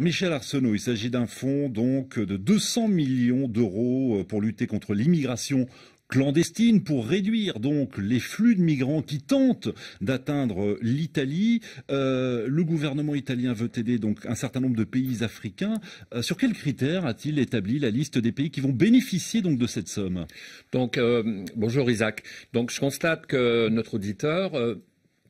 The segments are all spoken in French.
Michel Arsenault, il s'agit d'un fonds donc de 200 millions d'euros euh, pour lutter contre l'immigration clandestine pour réduire donc les flux de migrants qui tentent d'atteindre euh, l'Italie. Euh, le gouvernement italien veut aider donc un certain nombre de pays africains. sur quels critères a-t-il établi la liste des pays qui vont bénéficier donc de cette somme bonjour Isaac. Donc je constate que notre auditeur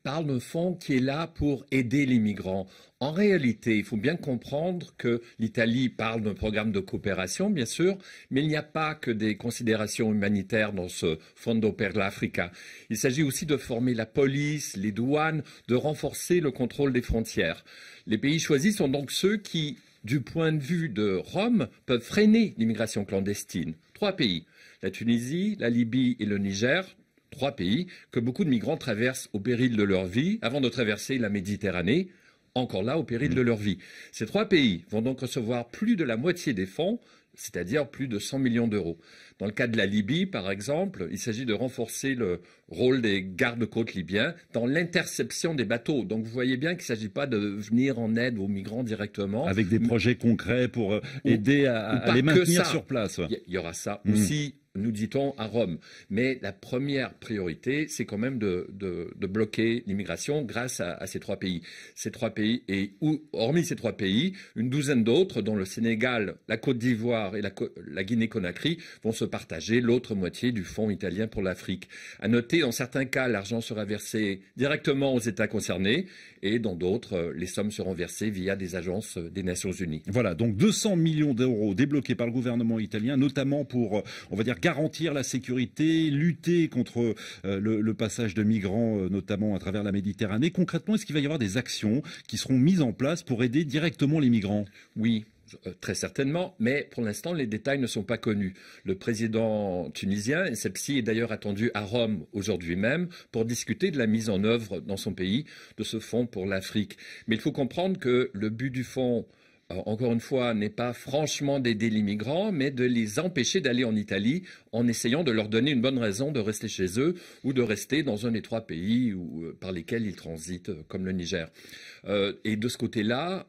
parle d'un fonds qui est là pour aider les migrants. En réalité, il faut bien comprendre que l'Italie parle d'un programme de coopération, bien sûr, mais il n'y a pas que des considérations humanitaires dans ce Fondo per l'Africa. Il s'agit aussi de former la police, les douanes, de renforcer le contrôle des frontières. Les pays choisis sont donc ceux qui, du point de vue de Rome, peuvent freiner l'immigration clandestine. Trois pays, la Tunisie, la Libye et le Niger, trois pays que beaucoup de migrants traversent au péril de leur vie avant de traverser la Méditerranée, encore là au péril mm. de leur vie. Ces trois pays vont donc recevoir plus de la moitié des fonds c'est-à-dire plus de 100 millions d'euros. Dans le cas de la Libye, par exemple, il s'agit de renforcer le rôle des gardes-côtes libyens dans l'interception des bateaux. Donc vous voyez bien qu'il ne s'agit pas de venir en aide aux migrants directement. Avec des projets concrets pour euh, aider à, les maintenir sur place. Il y, aura ça hmm. aussi nous dit-on, à Rome. Mais la première priorité, c'est quand même de, bloquer l'immigration grâce à, ces trois pays. Ces trois pays, et hormis ces trois pays, une douzaine d'autres, dont le Sénégal, la Côte d'Ivoire, et la, Guinée-Conakry vont se partager l'autre moitié du Fonds italien pour l'Afrique. À noter, dans certains cas, l'argent sera versé directement aux États concernés et dans d'autres, euh, les sommes seront versées via des agences euh, des Nations Unies. Voilà, donc 200 millions d'euros débloqués par le gouvernement italien, notamment pour, euh, on va dire, garantir la sécurité, lutter contre le, le passage de migrants, notamment à travers la Méditerranée. Concrètement, est-ce qu'il va y avoir des actions qui seront mises en place pour aider directement les migrants Oui, euh, très certainement, mais pour l'instant, les détails ne sont pas connus. Le président tunisien, Sepsi, est d'ailleurs attendu à Rome aujourd'hui même pour discuter de la mise en œuvre dans son pays de ce fonds pour l'Afrique. Mais il faut comprendre que le but du fonds, euh, encore une fois, n'est pas franchement d'aider les migrants, mais de les empêcher d'aller en Italie en essayant de leur donner une bonne raison de rester chez eux ou de rester dans un étroit pays euh, par lesquels ils transitent, comme le Niger. et de ce côté-là,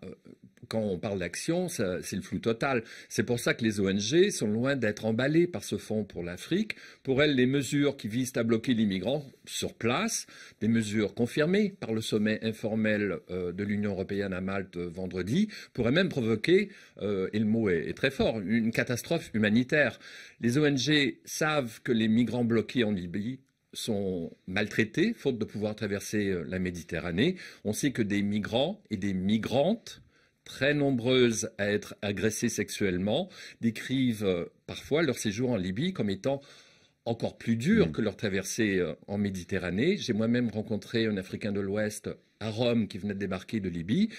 quand on parle d'action, c'est le flou total. C'est pour ça que les ONG sont loin d'être emballées par ce fonds pour l'Afrique. Pour elles, les mesures qui visent à bloquer les migrants sur place, des mesures confirmées par le sommet informel euh, de l'Union européenne à Malte euh, vendredi, pourraient même provoquer, euh, et le mot est très fort, une catastrophe humanitaire. Les ONG savent que les migrants bloqués en Libye sont maltraités, faute de pouvoir traverser la Méditerranée. On sait que des migrants et des migrantes très nombreuses à être agressées sexuellement décrivent euh, parfois leur séjour en Libye comme étant encore plus dur mm. que leur traversée euh, en Méditerranée. J'ai moi-même rencontré un Africain de l'Ouest à Rome qui venait de débarquer de Libye,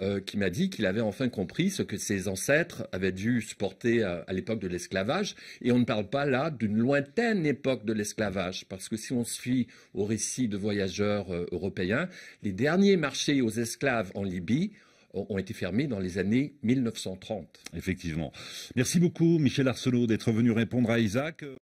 euh, qui m'a dit qu'il avait enfin compris ce que ses ancêtres avaient dû supporter à, l'époque de l'esclavage. Et on ne parle pas là d'une lointaine époque de l'esclavage, parce que si on se fie aux récits de voyageurs européens, les derniers marchés aux esclaves en Libye ont été fermés dans les années 1930. Effectivement. Merci beaucoup, Michel Arcelot d'être venu répondre à Isaac.